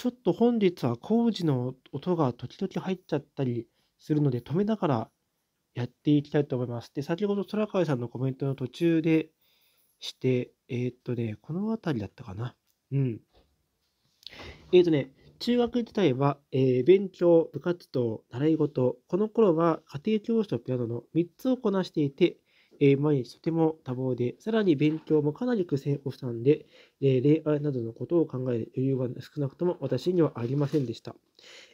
ちょっと本日は工事の音が時々入っちゃったりするので止めながらやっていきたいと思います。で、先ほど空海さんのコメントの途中でして、えー、っとね、この辺りだったかな。うん。えー、っとね、中学自体は、えー、勉強、部活動、習い事、この頃は家庭教師とピアノの3つをこなしていて、え毎日とても多忙で、さらに勉強もかなり苦戦をしたんで、え恋愛などのことを考える余裕は少なくとも私にはありませんでした。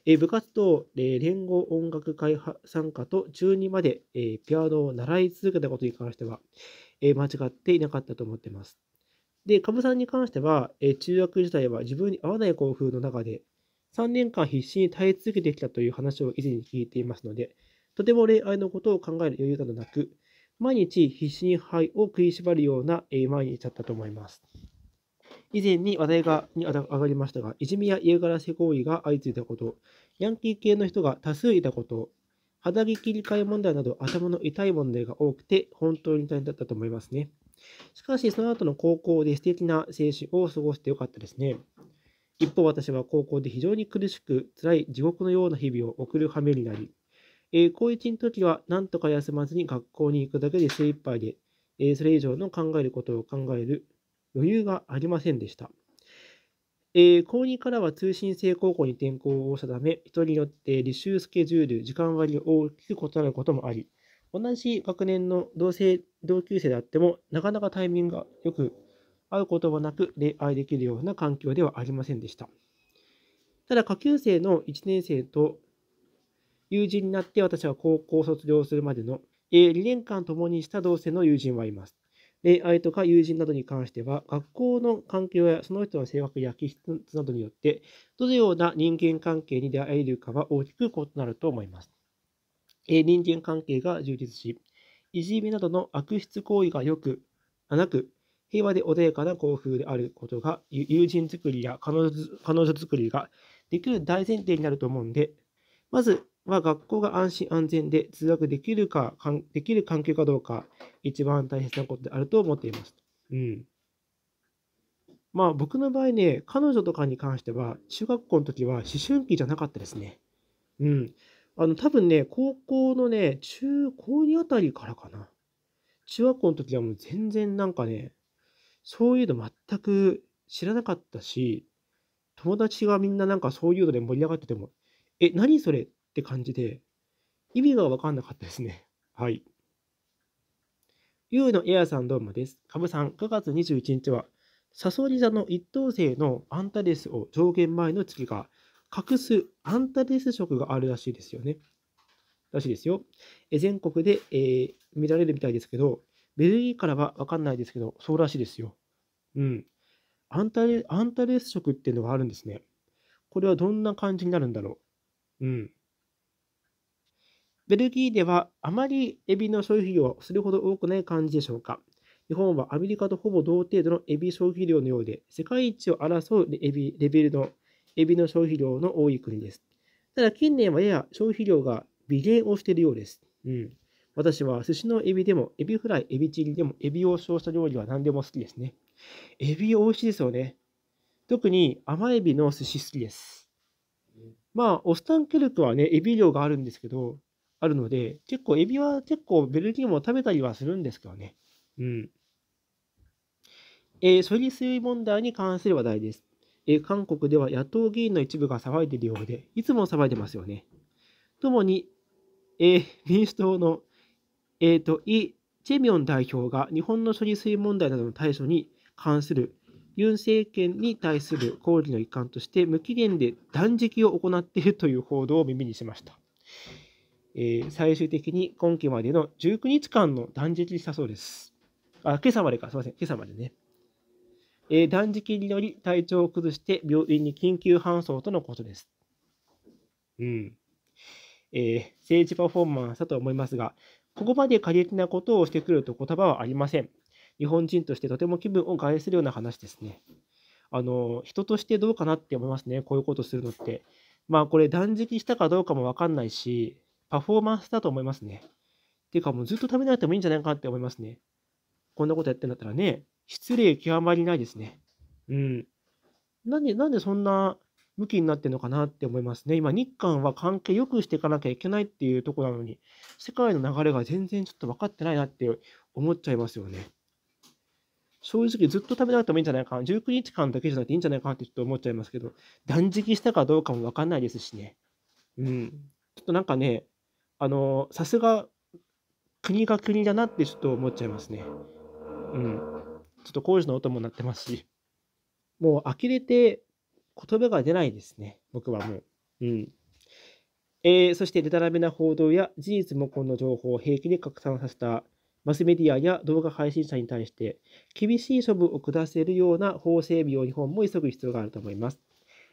え部活と、え連合音楽会参加と中2まで、えピアノを習い続けたことに関しては、え間違っていなかったと思ってます。で、かぶさんに関しては、え中学時代は自分に合わない校風の中で、3年間必死に耐え続けてきたという話を以前に聞いていますので、とても恋愛のことを考える余裕などなく、毎日必死に肺を食いしばるような、え毎日だったと思います。以前に話題がに上がりましたが、いじめや嫌がらせ行為が相次いだこと、ヤンキー系の人が多数いたこと、肌着切り替え問題など頭の痛い問題が多くて本当に大変だったと思いますね。しかし、その後の高校で素敵な青春を過ごしてよかったですね。一方、私は高校で非常に苦しく、辛い地獄のような日々を送る羽目になり、えー、高1の時は何とか休まずに学校に行くだけで精一杯で、えー、それ以上の考えることを考える余裕がありませんでした。えー、高2からは通信制高校に転校をしたため、人によって履修スケジュール、時間割が大きく異なることもあり、同じ学年の同性同級生であっても、なかなかタイミングがよく会うこともなく恋愛できるような環境ではありませんでした。ただ、下級生の1年生と友人になって私は高校卒業するまでの、えー、2年間共にした同性の友人はいます。恋愛とか友人などに関しては、学校の環境やその人の性格や気質などによって、どのような人間関係に出会えるかは大きく異なると思います。えー、人間関係が充実し、いじめなどの悪質行為がよく、なく、平和で穏やかな幸福であることが、友人作りや彼女彼女作りができる大前提になると思うんで、まず、は学校が安心安全で通学できるか、かできる環境かどうか、一番大切なことであると思っています。うん。まあ僕の場合ね、彼女とかに関しては、中学校の時は思春期じゃなかったですね。うん。あの、多分ね、高校のね、中、高2あたりからかな。中学校の時はもう全然なんかね、そういうの全く知らなかったし、友達がみんななんかそういうので盛り上がってても、え、何それって感じで、意味がわかんなかったですね。はい。ゆうのエアさんどうもです。かぶさん、9月21日は、サソリ座の一等星のアンタレスを上限前の月が隠すアンタレス色があるらしいですよね。らしいですよ。え全国で、えー、見られるみたいですけど、ベルギーからはわかんないですけど、そうらしいですよ。うん。アンタレアンタレス色っていうのがあるんですね。これはどんな感じになるんだろう。うん。ベルギーではあまりエビの消費量はそれほど多くない感じでしょうか。日本はアメリカとほぼ同程度のエビ消費量のようで、世界一を争うエビレベルのエビの消費量の多い国です。ただ近年はやや消費量が微減をしているようです。うん。私は寿司のエビでも、エビフライ、エビチリでも、エビを使用した料理は何でも好きですね。エビ美味しいですよね。特に甘エビの寿司好きです。まあ、オスタンケルクはね、エビ量があるんですけど、あるので、結構エビは結構ベルギーも食べたりはするんですけどね。うん。えー、処理水問題に関する話題です。えー、韓国では野党議員の一部が騒いでいるようで、いつも騒いでますよね。ともに、えー、民主党の、えーと、とイ・チェミョン代表が日本の処理水問題などの対処に関するユン政権に対する抗議の一環として無期限で断食を行っているという報道を耳にしました。えー、最終的に今期までの19日間の断食にしたそうです。あ、今朝までか、すみません、今朝までね。えー、断食により体調を崩して病院に緊急搬送とのことです。うん。えー、政治パフォーマンスだと思いますが、ここまで過激なことをしてくると言葉はありません。日本人としてとても気分を害するような話ですね。あの、人としてどうかなって思いますね、こういうことするのって。まあ、これ断食したかどうかもわかんないし、パフォーマンスだと思いますね。ていうか、もうずっと食べなくてもいいんじゃないかって思いますね。こんなことやってんだったらね、失礼極まりないですね。うん。なんで、なんでそんな向きになってるのかなって思いますね。今、日韓は関係良くしていかなきゃいけないっていうとこなのに、世界の流れが全然ちょっと分かってないなって思っちゃいますよね。正直ずっと食べなくてもいいんじゃないかな。19日間だけじゃなくていいんじゃないかなってちょっと思っちゃいますけど、断食したかどうかも分かんないですしね。うん。ちょっとなんかね、あの、さすが国が国だなってちょっと思っちゃいますね。うん。ちょっと工事の音も鳴ってますし、もう呆れて言葉が出ないですね、僕はもう。うん。えー、そして、でたらめな報道や事実無根の情報を平気で拡散させたマスメディアや動画配信者に対して、厳しい処分を下せるような法整備を日本も急ぐ必要があると思います。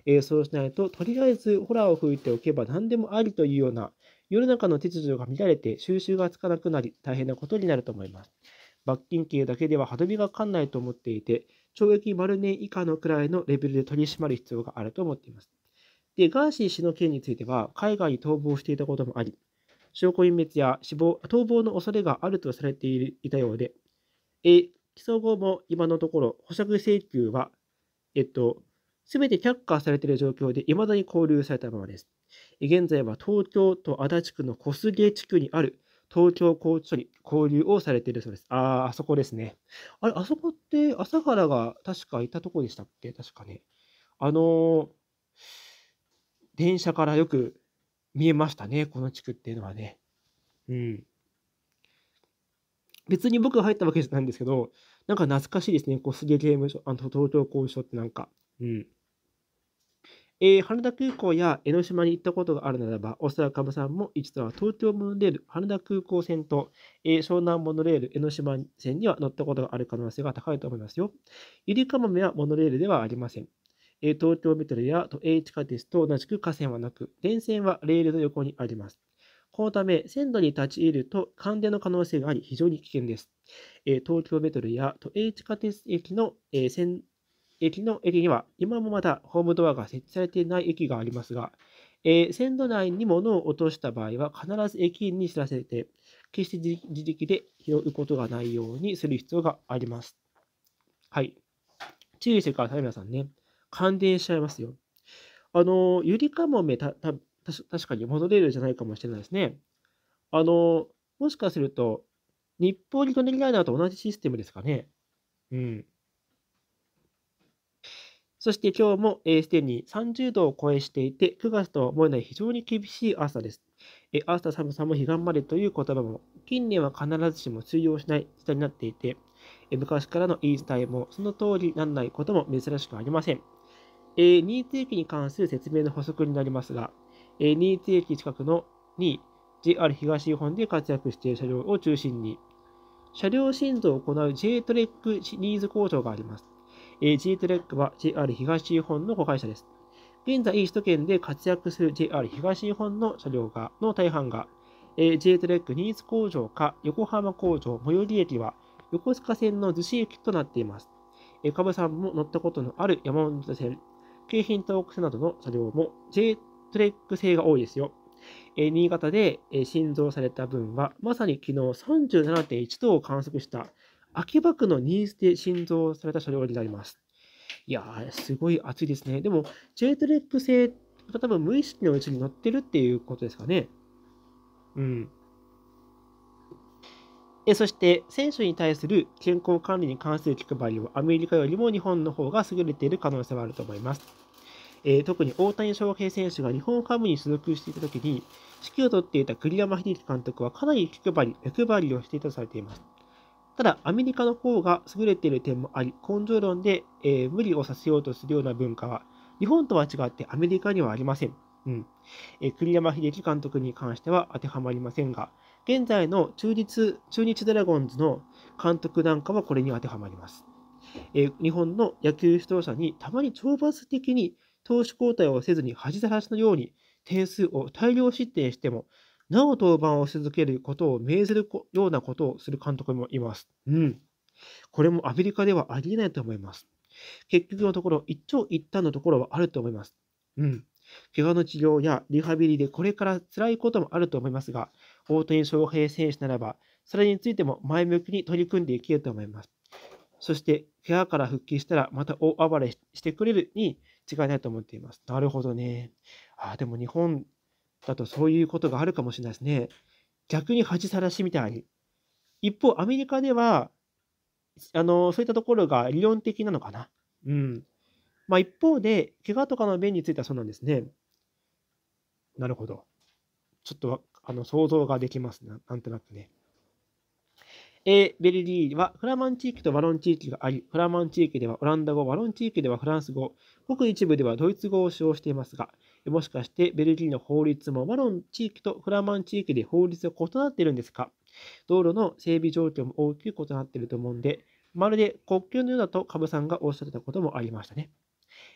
えー、そうしないと、とりあえずホラーを吹いておけば何でもありというような世の中の秩序が乱れて収拾がつかなくなり大変なことになると思います。罰金刑だけでは歯止めがかんないと思っていて、懲役丸年以下のくらいのレベルで取り締まる必要があると思っています。で、ガーシー氏の件については、海外に逃亡していたこともあり、証拠隠滅や死亡、逃亡の恐れがあるとされていたようで、え、起訴後も今のところ、保釈請求は、えっと、すべて却下されている状況で、未だに勾留されたままです。現在は東京都足立区の小菅地区にある東京拘置所に交流をされているそうです。ああ、あそこですね。あれ、あそこって朝原が確かいたとこでしたっけ確かね。あのー、電車からよく見えましたね、この地区っていうのはね。うん。別に僕が入ったわけじゃないんですけど、なんか懐かしいですね、小菅刑務所、あの東京拘置所ってなんか。うん。えー、羽田空港や江ノ島に行ったことがあるならば、おそらくカムさんも一度は東京モノレール、羽田空港線と、えー、湘南モノレール、江ノ島線には乗ったことがある可能性が高いと思いますよ。ゆりかもめはモノレールではありません。えー、東京メトロや都営地下鉄と同じく河川はなく、電線はレールの横にあります。このため、線路に立ち入ると感電の可能性があり、非常に危険です。え東京メトロや都営地下鉄駅の、え線駅の駅には今もまだホームドアが設置されていない駅がありますが、えー、線路内に物を落とした場合は必ず駅員に知らせて、決して自力で拾うことがないようにする必要があります。はい。注意してください、皆さんね。感電しちゃいますよ。あの、ゆりかもめた、た、確かに戻れるじゃないかもしれないですね。あの、もしかすると、日本に舎ネライナーと同じシステムですかね。うん。そして今日もすで、えー、に30度を超えしていて、9月とは思えない非常に厳しい朝です。えー、朝寒さも彼岸までという言葉も、近年は必ずしも通用しない時代になっていて、えー、昔からの言い伝えもその通りにならないことも珍しくありません。えー、新津駅に関する説明の補足になりますが、えー、新津駅近くの2 JR 東日本で活躍している車両を中心に、車両振動を行う J トレックシリーズ工場があります。G トレックは JR 東日本の子会社です。現在、首都圏で活躍する JR 東日本の車両が、の大半が、J トレック新津工場か横浜工場最寄り駅は横須賀線の逗子駅となっています。カブさんも乗ったことのある山手線、京浜東北線などの車両も J トレック製が多いですよ。新潟で新造された分は、まさに昨日37.1度を観測した秋葉区の新捨で新造された車両になります。いやー、すごい暑いですね。でも、J トレック製、多分無意識のうちに乗ってるっていうことですかね。うん。えそして、選手に対する健康管理に関する気配りはアメリカよりも日本の方が優れている可能性はあると思います。えー、特に大谷翔平選手が日本ハムに所属していた時に、指揮を執っていた栗山英樹監督はかなり気配り、役配りをしていたとされています。ただ、アメリカの方が優れている点もあり、根性論で、えー、無理をさせようとするような文化は、日本とは違ってアメリカにはありません。うん。えー、栗山英樹監督に関しては当てはまりませんが、現在の中日、中日ドラゴンズの監督なんかはこれに当てはまります。えー、日本の野球指導者にたまに懲罰的に投手交代をせずに恥さらしのように点数を大量失点してもなお登板をし続けることを命ずるようなことをする監督もいます。うん。これもアメリカではありえないと思います。結局のところ、一長一短のところはあると思います。うん。怪我の治療やリハビリでこれから辛いこともあると思いますが、大谷翔平選手ならば、それについても前向きに取り組んでいけると思います。そして、怪我から復帰したらまた大暴れしてくれるに違いないと思っています。なるほどね。あでも日本だとそういうことがあるかもしれないですね。逆に恥さらしみたいに。一方、アメリカでは、あの、そういったところが理論的なのかな。うん。まあ一方で、怪我とかの便についてはそうなんですね。なるほど。ちょっと、あの、想像ができますな、なんとなくね。えベルギーはフラマン地域とワロン地域があり、フラマン地域ではオランダ語、ワロン地域ではフランス語、ごく一部ではドイツ語を使用していますが、もしかしてベルギーの法律もマロン地域とフラマン地域で法律が異なっているんですか道路の整備状況も大きく異なっていると思うんで、まるで国境のようだとカブさんがおっしゃってたこともありましたね。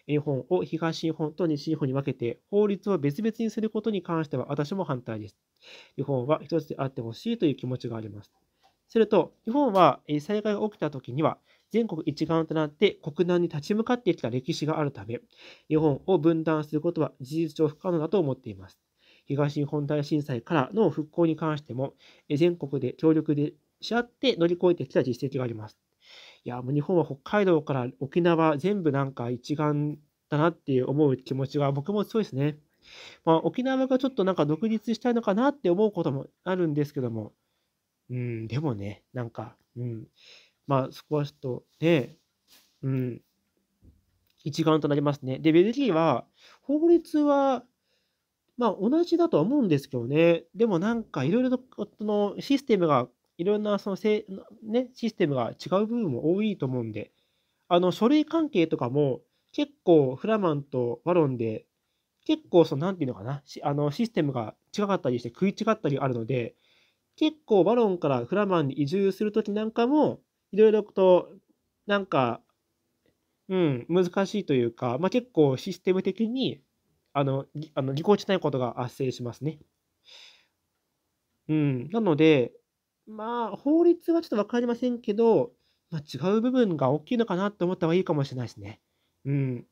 日本を東日本と西日本に分けて法律を別々にすることに関しては私も反対です。日本は一つであってほしいという気持ちがあります。すると、日本は災害が起きた時には全国一丸となって国難に立ち向かってきた歴史があるため、日本を分断することは事実上不可能だと思っています。東日本大震災からの復興に関しても、全国で協力でし合って乗り越えてきた実績があります。いや、もう日本は北海道から沖縄全部なんか一丸だなって思う気持ちが僕も強いですね。まあ、沖縄がちょっとなんか独立したいのかなって思うこともあるんですけども、うん、でもね、なんか、うん、まあ、スコアスとね、うん、一丸となりますね。で、ベルギーは、法律は、まあ、同じだとは思うんですけどね、でもなんか、いろいろと、この、システムが、いろんな、そのせ、ね、システムが違う部分も多いと思うんで、あの、書類関係とかも、結構、フラマンとワロンで、結構、その、なんていうのかな、あのシステムが違かったりして、食い違ったりあるので、結構、ワロンからフラマンに移住するときなんかも、いろいろと、なんか、うん、難しいというか、まあ、結構システム的に、あの、あのぎこちないことが発生しますね。うん。なので、まあ、法律はちょっと分かりませんけど、まあ、違う部分が大きいのかなって思った方がいいかもしれないですね。うん。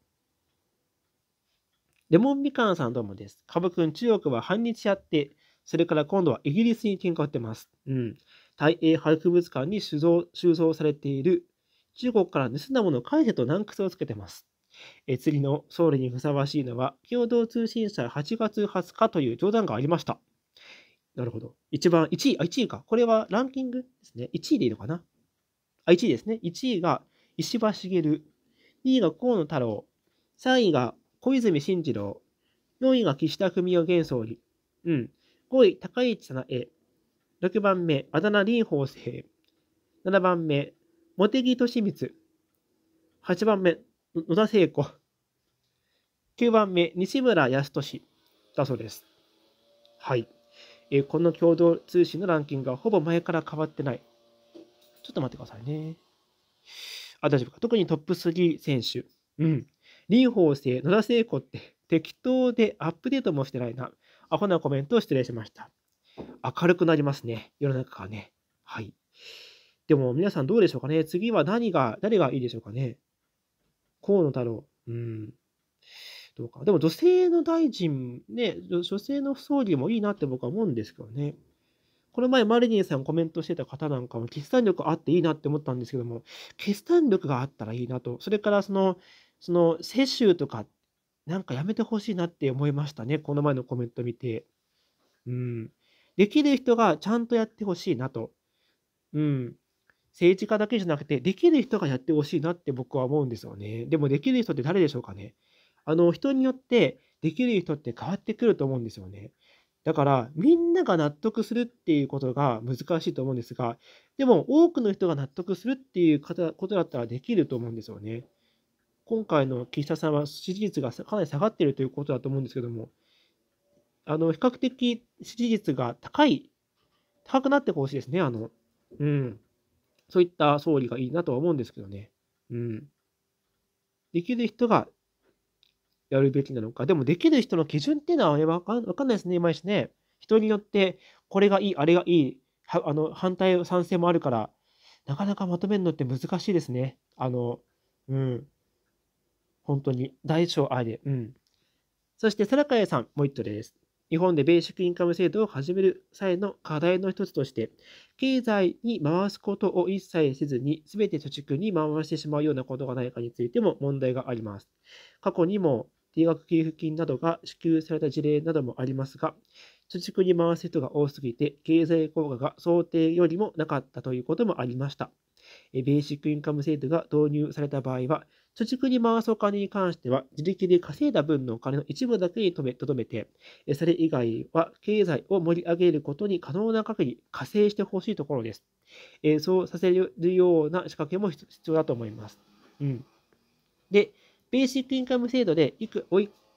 レモンみかんさんどうもです。株君、中国は反日やって、それから今度はイギリスに喧嘩売ってます。うん。大英博物館に収蔵されている中国から盗んだものを返せと難癖をつけてます。え次の総理にふさわしいのは共同通信社8月20日という冗談がありました。なるほど。一番、1位、あ、1位か。これはランキングですね。1位でいいのかな。あ、1位ですね。1位が石破茂、2位が河野太郎、3位が小泉進次郎、4位が岸田文雄元総理、うん、5位、高市早苗、6番目、あだ名林法生。7番目、茂木利光。8番目、野田聖子。9番目、西村康俊だそうです。はい。えー、この共同通信のランキングはほぼ前から変わってない。ちょっと待ってくださいね。あ、大丈夫か。特にトップ3選手。うん。林法生、野田聖子って適当でアップデートもしてないな。アホなコメントを失礼しました。明るくなりますね。世の中がね。はい。でも皆さんどうでしょうかね次は何が、誰がいいでしょうかね河野太郎。うん。どうか。でも女性の大臣、ね、女性の総理もいいなって僕は思うんですけどね。この前、マリリンさんコメントしてた方なんかも、決断力あっていいなって思ったんですけども、決断力があったらいいなと。それからその、その、世襲とか、なんかやめてほしいなって思いましたね。この前のコメント見て。うん。できる人がちゃんとやってほしいなと。うん。政治家だけじゃなくて、できる人がやってほしいなって僕は思うんですよね。でもできる人って誰でしょうかね。あの、人によってできる人って変わってくると思うんですよね。だから、みんなが納得するっていうことが難しいと思うんですが、でも多くの人が納得するっていうことだったらできると思うんですよね。今回の岸田さんは支持率がかなり下がってるということだと思うんですけども、あの、比較的支持率が高い、高くなってほしいですね、あの、うん。そういった総理がいいなとは思うんですけどね。うん。できる人がやるべきなのか。でも、できる人の基準っていうのはわかんないですね、いまいちね。人によって、これがいい、あれがいい、はあの反対、賛成もあるから、なかなかまとめるのって難しいですね。あの、うん。本当に、大小あれ。うん。そして、か川さん、もう一度です。日本でベーシックインカム制度を始める際の課題の一つとして、経済に回すことを一切せずに、すべて貯蓄に回してしまうようなことがないかについても問題があります。過去にも定額給付金などが支給された事例などもありますが、貯蓄に回す人が多すぎて、経済効果が想定よりもなかったということもありました。ベーシックインカム制度が導入された場合は、貯蓄に回すお金に関しては、自力で稼いだ分のお金の一部だけにとどめて、それ以外は経済を盛り上げることに可能な限り加勢してほしいところです。そうさせるような仕掛けも必要だと思います。うん、で、ベーシックインカム制度でいく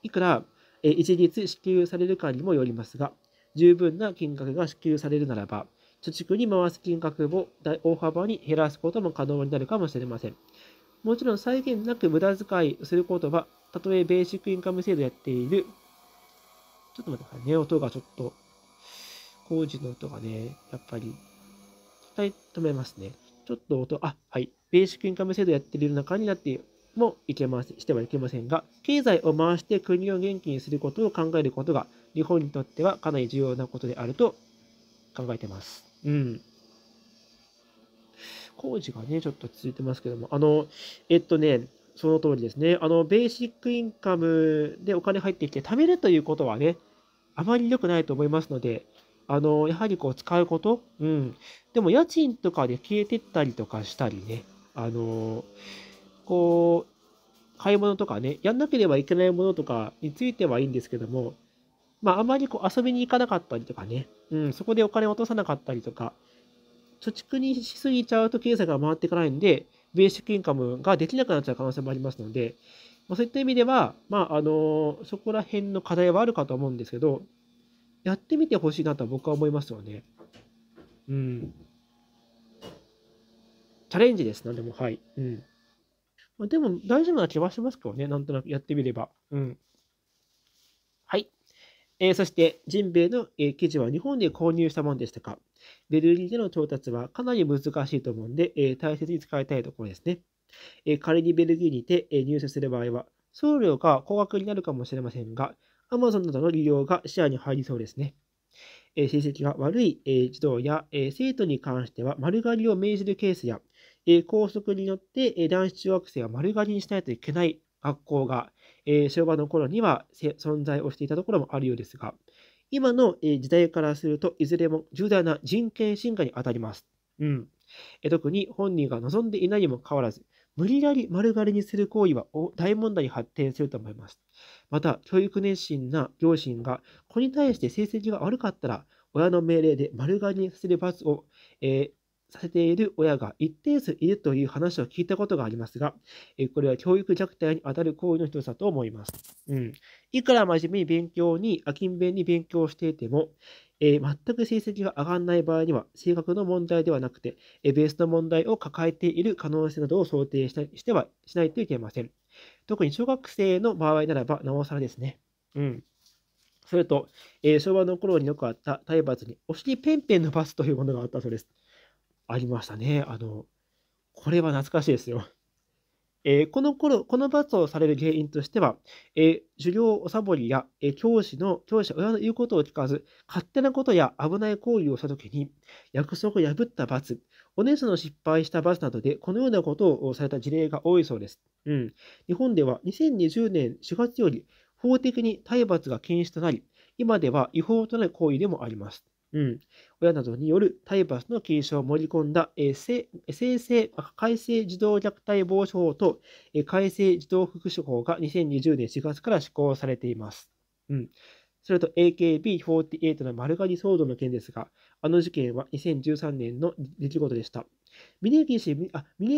いくら一律支給されるかにもよりますが、十分な金額が支給されるならば、貯蓄に回す金額を大幅に減らすことも可能になるかもしれません。もちろん際限なく無駄遣いすることは、たとえベーシックインカム制度やっている、ちょっと待ってくださいね、音がちょっと、工事の音がね、やっぱり、はい、止めますね。ちょっと音、あ、はい、ベーシックインカム制度やっている中になってもいけませしてはいけませんが、経済を回して国を元気にすることを考えることが、日本にとってはかなり重要なことであると考えてます。うん。工事がね、ちょっと続いてますけども、あの、えっとね、その通りですね。あの、ベーシックインカムでお金入ってきて、貯めるということはね、あまり良くないと思いますので、あの、やはりこう、使うこと、うん。でも、家賃とかで消えてったりとかしたりね、あの、こう、買い物とかね、やんなければいけないものとかについてはいいんですけども、まあ、あまりこう、遊びに行かなかったりとかね、うん、そこでお金を落とさなかったりとか、貯蓄にしすぎちゃうと経済が回っていかないんで、ベーシックインカムができなくなっちゃう可能性もありますので、まあ、そういった意味では、まあ、あのそこら辺の課題はあるかと思うんですけど、やってみてほしいなと僕は思いますよね。うん。チャレンジです、なんでも。はい。うん。まあ、でも大丈夫な気はしますけどね、なんとなくやってみれば。うん。えー、そして、ジンベイの、えー、生は日本で購入したものでしたかベルリンでの調達はかなり難しいと思うんで、えー、大切に使いたいところですね。え仮にベルギーにて、え入社する場合は、送料が高額になるかもしれませんが、Amazon などの利用が視野に入りそうですね。え成績が悪い、え児童や、え生徒に関しては丸刈りを命じるケースや、え校則によって、え男子中学生は丸刈りにしないといけない学校が、え昭和の頃には存在をしていたところもあるようですが、今の時代からすると、いずれも重大な人権侵害にあたります。うん。特に本人が望んでいないにもかかわらず、無理やり丸刈りにする行為は大問題に発展すると思います。また、教育熱心な両親が子に対して成績が悪かったら、親の命令で丸刈りにさせる罰を、えー、させている親が一定数いるという話を聞いたことがありますが、えこれは教育虐待に当たる行為の一つだと思います。うん。いくら真面目に勉強に、あきんべんに勉強していても、えー、全く成績が上がらない場合には、性格の問題ではなくて、えベースの問題を抱えている可能性などを想定したしてはしないといけません。特に小学生の場合ならば、なおさらですね。うん。それと、えー、昭和の頃によくあった体罰に、お尻ペンペンの罰というものがあったそうです。ありましたね。あの、これは懐かしいですよ。えー、この頃、この罰をされる原因としては、えー、授業おさぼりや、えー、教師の、教師親の言うことを聞かず、勝手なことや危ない行為をしたときに、約束を破った罰、お姉さんの失敗した罰などで、このようなことをされた事例が多いそうです。うん。日本では2020年4月より、法的に体罰が禁止となり、今では違法となる行為でもあります。うん、親などによる体罰の禁止を盛り込んだ、えー、生成改正児童虐待防止法と、えー、改正児童福祉法が2020年4月から施行されています。うん、それと AKB48 の丸刈り騒動の件ですが、あの事件は2013年の出来事でした。峯岸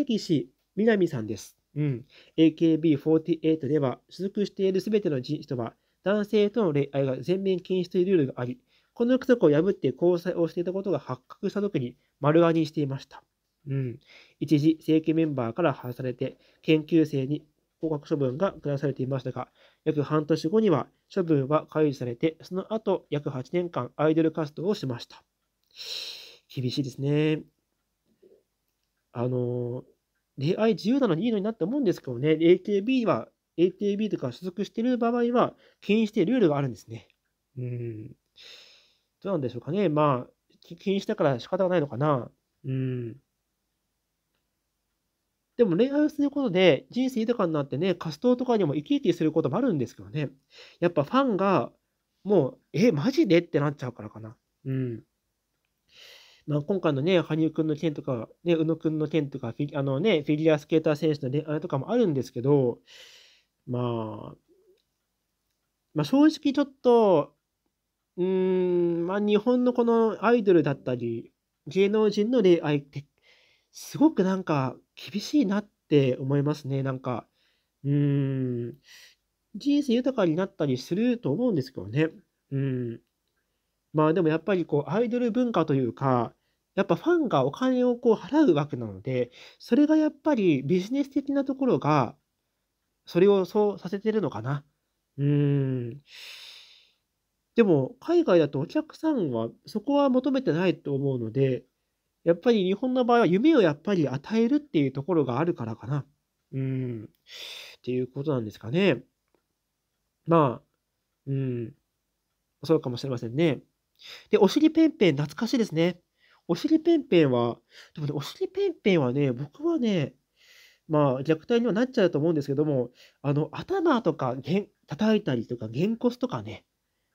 岸みなみさんです。うん、AKB48 では、所属しているすべての人は、男性との恋愛が全面禁止というルールがあり、この約束を破って交際をしていたことが発覚した時に丸暗にしていました。うん。一時、正規メンバーから外されて、研究生に降格処分が下されていましたが、約半年後には処分は解除されて、その後、約8年間アイドル活動をしました。厳しいですね。あの、恋愛自由なのにいいのになって思うんですけどね、AKB は、AKB とか所属している場合は、禁止してルールがあるんですね。うん。どうなんでしょうかね。まあ、気にしたから仕方がないのかな。うん。でも恋愛をすることで人生豊かになってね、活動とかにも生き生きすることもあるんですけどね。やっぱファンが、もう、え、マジでってなっちゃうからかな。うん。まあ、今回のね、羽生くんの件とか、ね、宇野くんの件とか、あのね、フィギュアスケーター選手の恋愛とかもあるんですけど、まあ、まあ、正直ちょっと、うーん、まあ、日本のこのアイドルだったり、芸能人の恋愛って、すごくなんか厳しいなって思いますね。なんか、うーん、人生豊かになったりすると思うんですけどね。うん。まあでもやっぱりこうアイドル文化というか、やっぱファンがお金をこう払うわけなので、それがやっぱりビジネス的なところが、それをそうさせてるのかな。うーん。でも、海外だとお客さんはそこは求めてないと思うので、やっぱり日本の場合は夢をやっぱり与えるっていうところがあるからかな。うん。っていうことなんですかね。まあ、うん。そうかもしれませんね。で、お尻ペンペン懐かしいですね。お尻ペンペンは、でもね、お尻ペンペンはね、僕はね、まあ、虐待にはなっちゃうと思うんですけども、あの、頭とかげん叩いたりとか、げんこすとかね、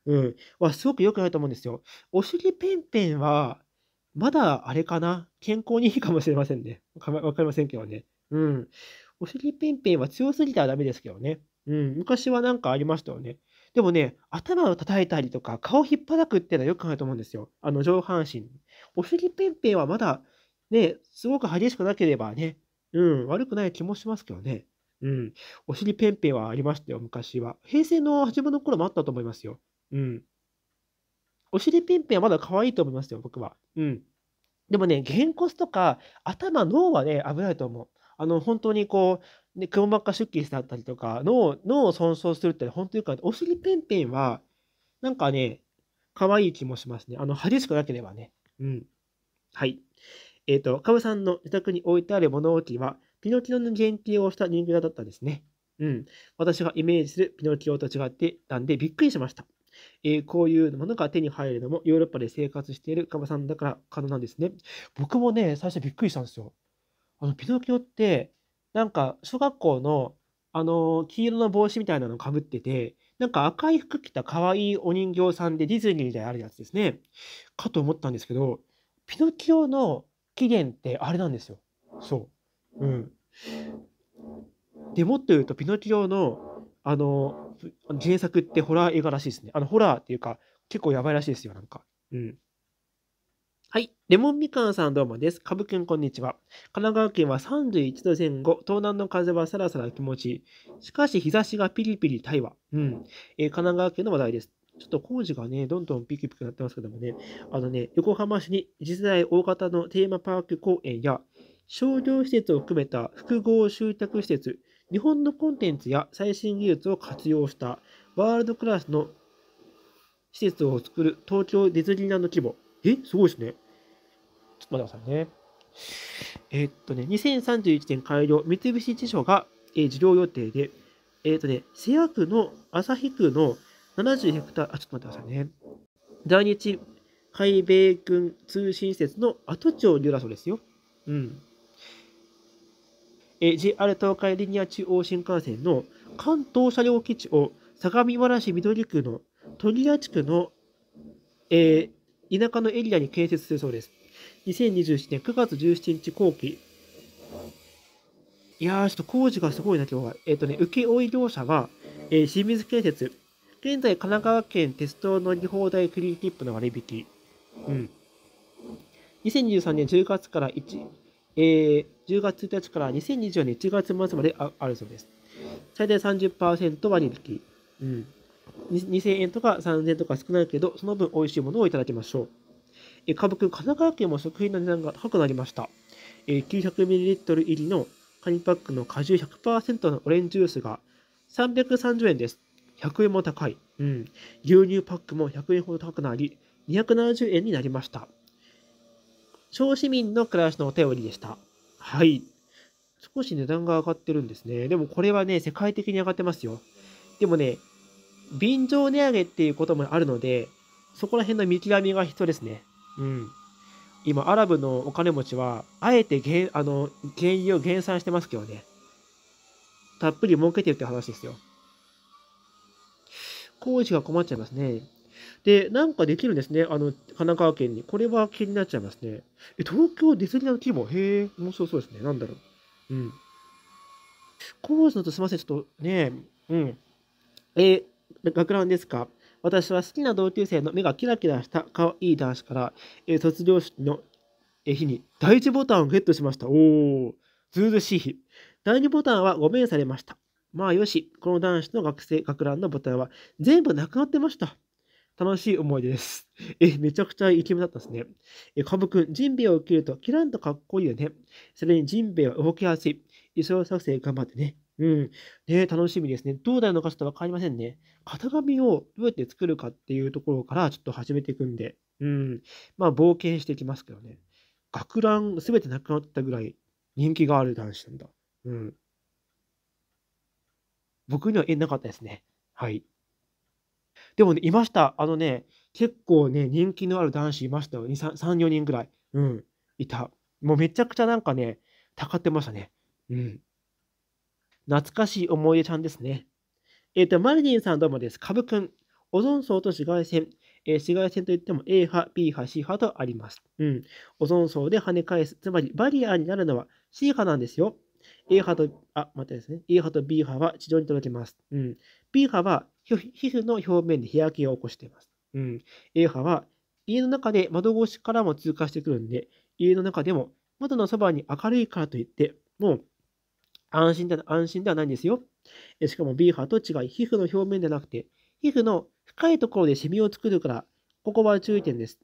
うん、はすごく良くないと思うんですよ。お尻ペンペンは、まだあれかな健康にいいかもしれませんね。わかりませんけどね。うん。お尻ペンペンは強すぎたらダメですけどね。うん。昔はなんかありましたよね。でもね、頭を叩いたりとか、顔を引っ張らくっていうのはよくないと思うんですよ。あの、上半身。お尻ペンペンはまだ、ね、すごく激しくなければね、うん、悪くない気もしますけどね。うん。お尻ペンペンはありましたよ、昔は。平成の初めの頃もあったと思いますよ。うん。お尻ピンピンはまだ可愛いと思いますよ、僕は。うん。でもね、げんこつとか頭、脳はね、危ないと思う。あの、本当にこう、ね、くも膜下出血だったりとか、脳、脳を損傷するって本当にか、お尻ペンペンは、なんかね、可愛い気もしますね。あの、激しくなければね。うん。はい。えっ、ー、と、カブさんの自宅に置いてある物置は、ピノキオの原型をした人形だったんですね。うん。私がイメージするピノキオと違ってたんで、びっくりしました。えー、こういうものが手に入るのもヨーロッパで生活しているカバさんだから可能なんですね。僕もね、最初びっくりしたんですよ。あの、ピノキオって、なんか、小学校の、あの、黄色の帽子みたいなのをかぶってて、なんか赤い服着た可愛いお人形さんでディズニーであるやつですね。かと思ったんですけど、ピノキオの起源ってあれなんですよ。そう。うん。でもっと言うと、ピノキオのあの、原作ってホラー映画らしいですね。あの、ホラーっていうか、結構やばいらしいですよ、なんか。うん。はい。レモンみかんさんどうもです。かぶくんこんにちは。神奈川県は31度前後、東南の風はさらさら気持ちいい。しかし日差しがピリピリ対話。うん。えー、神奈川県の話題です。ちょっと工事がね、どんどんピキピキなってますけどもね、あのね、横浜市に次世代大型のテーマパーク公園や商業施設を含めた複合集客施設、日本のコンテンツや最新技術を活用したワールドクラスの施設を作る東京ディズニーランド規模。えすごいですね。ちょっと待ってくださいね。えー、っとね、2031年開業、三菱地所が、えー、事業予定で、えー、っとね、瀬谷区の旭区の70ヘクタール、あ、ちょっと待ってくださいね。在日海米軍通信施設の跡地を利用だそうですよ。うん。JR 東海リニア中央新幹線の関東車両基地を相模原市緑区の鳥屋地区の、えー、田舎のエリアに建設するそうです。2027年9月17日後期。いやー、ちょっと工事がすごいな、今日は。えっ、ー、とね、請負業者は、えー、清水建設。現在、神奈川県鉄道乗り放題クリーップの割引。うん。2023年10月から1、えー、10月1日から2024年1月末まであるそうです。最大30%割引。うん。2000円とか3000円とか少ないけど、その分美味しいものをいただきましょう。えー、カブ神奈川県も食品の値段が高くなりました。え 900ml 入りのカニパックの果汁100%のオレンジジュースが330円です。100円も高い。うん。牛乳パックも100円ほど高くなり、270円になりました。小市民の暮らしのお便りでした。はい。少し値段が上がってるんですね。でもこれはね、世界的に上がってますよ。でもね、便乗値上げっていうこともあるので、そこら辺の見極めが必要ですね。うん。今、アラブのお金持ちは、あえて原あの原油を減産してますけどね。たっぷり儲けてるって話ですよ。工事が困っちゃいますね。で、なんかできるんですね。あの、神奈川県に。これは気になっちゃいますね。え、東京ディズニーの規模。へえ、面白そうですね。なんだろう。うん。うするとすみません。ちょっとね、うん。え学ランですか私は好きな同級生の目がキラキラした可愛い男子から、え卒業式の日に第1ボタンをゲットしました。おお、ずうずしい日。第2ボタンはごめんされました。まあよし、この男子の学生、学ランのボタンは全部なくなってました。楽しい思い出です。え、めちゃくちゃイケメンだったですね。え、カブくん、ジンベエを受けるとキランとかっこいいよね。それにジンベエは動きやすい。急想作成頑張ってね。うん。ね楽しみですね。どうなるのかちょっとわかりませんね。型紙をどうやって作るかっていうところからちょっと始めていくんで。うん。まあ、冒険していきますけどね。学ランすべてなくなったぐらい人気がある男子なんだ。うん。僕には縁なかったですね。はい。でもね、いました。あのね、結構ね、人気のある男子いましたよ。3、4人ぐらい。うん、いた。もうめちゃくちゃなんかね、たかってましたね。うん。懐かしい思い出ちゃんですね。えっ、ー、と、マリリンさんどうもです。株くん。オゾン層と紫外線。えー、紫外線といっても A 波、B 波、C 波とあります。うん。オゾン層で跳ね返す。つまりバリアになるのは C 波なんですよ。A 波と、あ、待ってですね。A 波と B 波は地上に届きます。うん。B 波は皮膚の表面で日焼けを起こしています。うん。A 波は家の中で窓越しからも通過してくるんで、家の中でも窓のそばに明るいからといって、もう安心で安心ではないんですよ。しかも B 波と違い、皮膚の表面でなくて、皮膚の深いところでシミを作るから、ここは注意点です。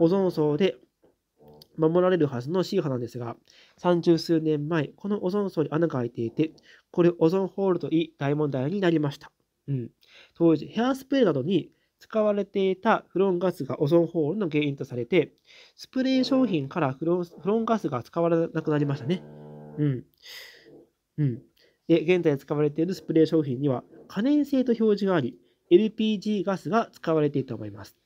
オゾン層で守られるはずのシーハなんですが、三十数年前、このオゾン層に穴が開いていて、これオゾンホールといい大問題になりました。うん、当時、ヘアスプレーなどに使われていたフロンガスがオゾンホールの原因とされて、スプレー商品からフロンフロンガスが使われなくなりましたね。うん。うん。で、現在使われているスプレー商品には、可燃性と表示があり、LPG ガスが使われていると思います。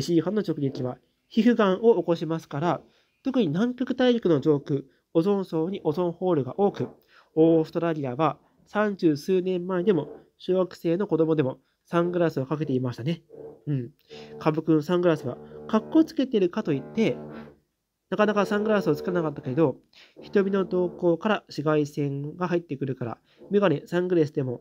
C 波の直撃は皮膚がんを起こしますから、特に南極大陸の上空、オゾン層にオゾンホールが多く、オーストラリアは30数年前でも、小学生の子供でもサングラスをかけていましたね。うん。カブくサングラスは、かっこつけてるかといって、なかなかサングラスをつかなかったけど、瞳の動向から紫外線が入ってくるから、メガネ、サングラスでも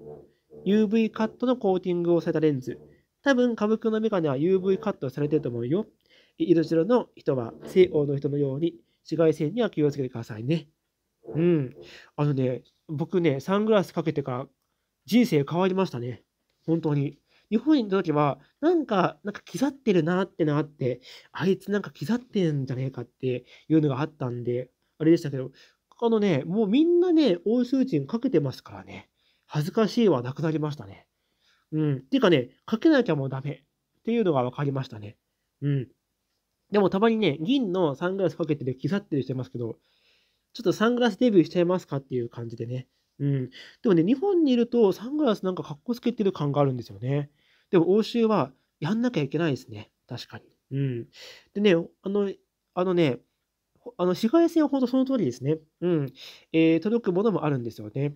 UV カットのコーティングをされたレンズ。多分、カブくのメガネは UV カットされてると思うよ。色白の人は西欧の人のように紫外線には気をつけてくださいね。うん。あのね、僕ね、サングラスかけてから人生変わりましたね。本当に。日本にいた時は、なんか、なんか、刻ってるなってなって、あいつなんか刻ってんじゃねえかっていうのがあったんで、あれでしたけど、あのね、もうみんなね、欧州人かけてますからね、恥ずかしいはなくなりましたね。うん。ていうかね、かけなきゃもうダメっていうのが分かりましたね。うん。でもたまにね、銀のサングラスかけてる、刻ってる人いますけど、ちょっとサングラスデビューしちゃいますかっていう感じでね。うん。でもね、日本にいるとサングラスなんかかっこつけてる感があるんですよね。でも欧州はやんなきゃいけないですね。確かに。うん。でね、あの、あのね、あの紫外線はほんとその通りですね。うん。えー、届くものもあるんですよね。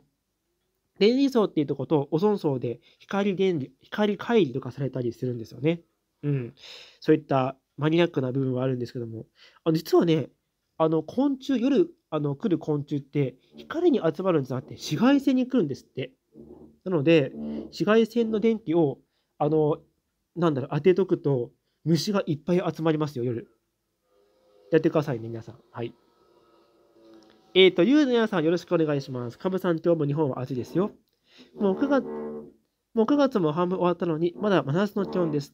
電離層っていうとこと、オゾン層で光電離、光会離とかされたりするんですよね。うん。そういったマニアックな部分はあるんですけども、あの実はね、あの昆虫、夜あの来る昆虫って光に集まるんじゃなくて紫外線に来るんですって。なので、紫外線の電気を、あの、なんだろう、当てとくと虫がいっぱい集まりますよ、夜。やってくださいね、皆さん。はい。えーと、ゆうのやさん、よろしくお願いします。カブさん、今日も日本は暑いですよ。もう9月、もう9月も半分終わったのに、まだ真夏の気温です。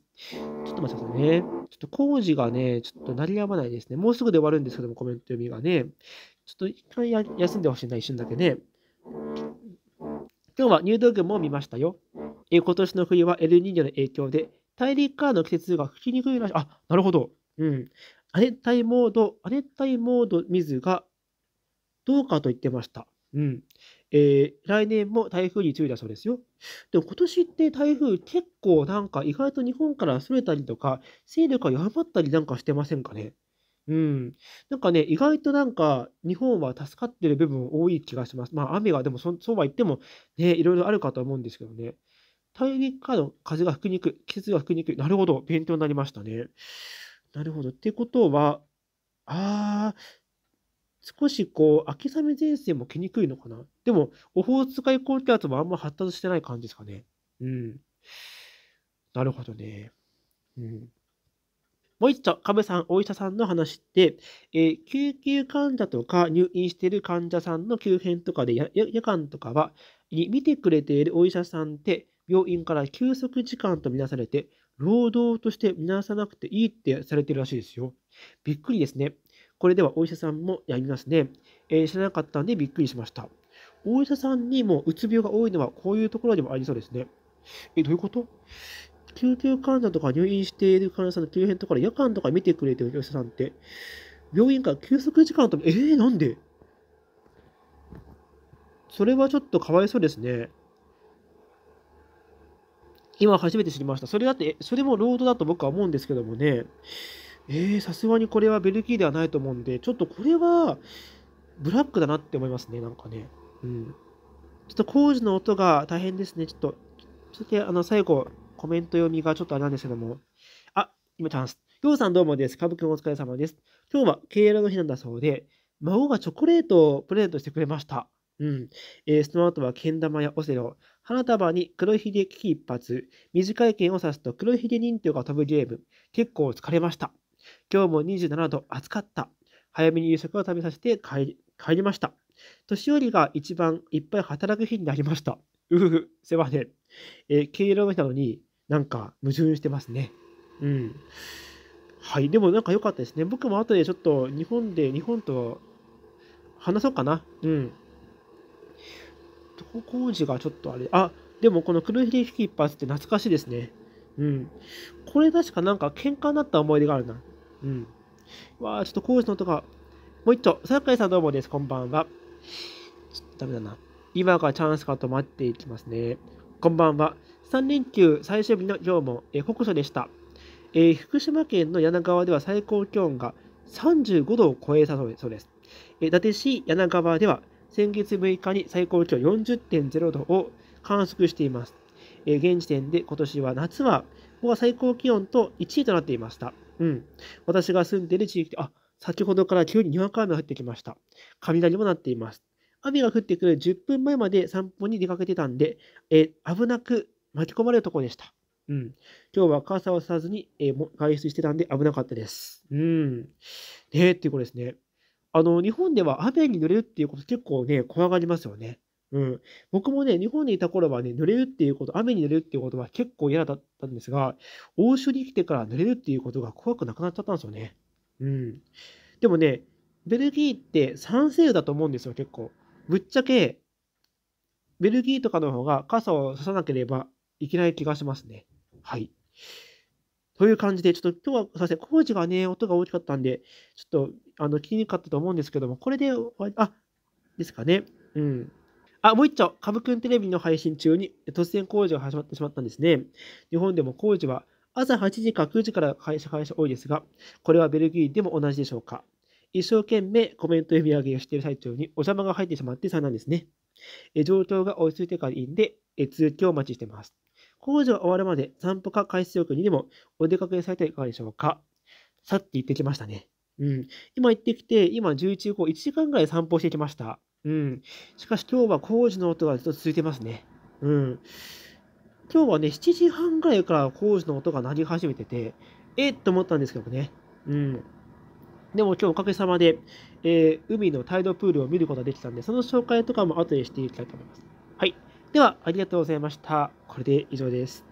ってましたね。ちょっと工事がね、ちょっと鳴りやまないですね。もうすぐで終わるんですけども、コメント読みがね。ちょっと一回休んでほしいな、一瞬だけね。今日は入道雲も見ましたよ。え今年の冬はエルニーニョの影響で、大陸からの季節が吹きにくいらしい。あ、なるほど。うん。亜熱帯モード、亜熱帯モード水がどうかと言ってました。うん。えー、来年も台風に注意だそうですよ。でも今年って台風結構なんか意外と日本から逸れたりとか、勢力が弱まったりなんかしてませんかね。うん。なんかね、意外となんか日本は助かってる部分多い気がします。まあ雨がでもそそうは言ってもね、いろいろあるかと思うんですけどね。大陸からの風が吹きにくい、季節が吹きにくい。なるほど、勉強になりましたね。なるほど。ってことは、あー、少しこう、秋雨前線も来にくいのかな。でも、オホーツク海高気圧もあんま発達してない感じですかね。うん。なるほどね。うん。もう一度、亀さん、お医者さんの話って、えー、救急患者とか入院している患者さんの急変とかで夜、夜間とかは、に見てくれているお医者さんって、病院から休息時間とみなされて、労働として見なさなくていいってされてるらしいですよ。びっくりですね。これではお医者さんもやりますね。えー、知らなかったんでびっくりしました。お医者さんにもうつ病が多いのはこういうところでもありそうですね。え、どういうこと救急患者とか入院している患者さんの急変とか夜間とか見てくれてるお医者さんって、病院から休息時間と、えー、なんでそれはちょっとかわいそうですね。今初めて知りました。それだって、それも労働だと僕は思うんですけどもね。えさすがにこれはベルギーではないと思うんで、ちょっとこれは、ブラックだなって思いますね、なんかね。うん。ちょっと工事の音が大変ですね。ちょっと、そしてあの、最後、コメント読みがちょっとあれなんですけども。あ、今チャンス。りょうさんどうもです。かぶくんお疲れ様です。今日は敬老の日なんだそうで、孫がチョコレートをプレゼントしてくれました。うん。えー、その後はけん玉やオセロ、花束に黒ひげ危機一発、短い剣を刺すと黒ひげ人形が飛ぶゲーム、結構疲れました。今日も27度暑かった。早めに夕食を食べさせて帰りました。年寄りが一番いっぱい働く日になりました。うふふ、世話ね。えー、敬老の日なのになんか矛盾してますね。うん。はい、でもなんか良かったですね。僕も後でちょっと日本で、日本と話そうかな。うん。こ工事がちょっとあれ、あ、でもこの黒ひれ危機一発って懐かしいですね。うん。これ確かなんか喧嘩になった思い出があるな。うん。わあ、ちょっと工事の音が。もう一丁。酒井さんどうもです。こんばんは。ちょっとダメだな。今がチャンスかと待っていきますね。こんばんは。3連休最終日の今日も、え酷暑でした、えー、福島県の柳川では最高気温が35度を超えたそうです。えー、伊達市柳川では先月6日に最高気温40.0度を観測しています。えー、現時点で今年は夏は、ここは最高気温と1位となっていました。うん。私が住んでいる地域で、あ、先ほどから急ににわか雨が降ってきました。雷も鳴っています。雨が降ってくる10分前まで散歩に出かけてたんで、え危なく巻き込まれるところでした。うん。今日は傘をさずに、え外出してたんで危なかったです。うん。ねっていうことですね。あの、日本では雨に濡れるっていうこと結構ね、怖がりますよね。うん。僕もね、日本にいた頃はね、濡れるっていうこと、雨に濡れるっていうことは結構嫌だったんですが、欧州に来てから濡れるっていうことが怖くなくなっちゃったんですよね。うん。でもね、ベルギーって酸性雨だと思うんですよ、結構。ぶっちゃけ、ベルギーとかの方が傘をささなければいけない気がしますね。はい。という感じで、ちょっと今日はすいません、工事がね、音が大きかったんで、ちょっと、あの、聞きにくかったと思うんですけども、これで終わり、あ、ですかね。うん。あ、もう一丁、ブくんテレビの配信中に突然工事が始まってしまったんですね。日本でも工事は朝8時か9時から会社会社多いですが、これはベルギーでも同じでしょうか。一生懸命コメント読み上げをしている最中にお邪魔が入ってしまって3なんですね。え状況が落ち着いてからいいんで、え続きをお待ちしています。工事が終わるまで散歩か海水浴にでもお出かけされてはいかがでしょうか。さっき行ってきましたね。うん。今行ってきて、今11時以降1時間ぐらい散歩してきました。うん。しかし今日は工事の音がずっと続いてますね。うん。今日はね、7時半ぐらいから工事の音が鳴り始めてて、えっと思ったんですけどね。うん。でも今日おかげさまで、えー、海のタイドプールを見ることができたんで、その紹介とかも後でしていきたいと思います。はい。では、ありがとうございました。これで以上です。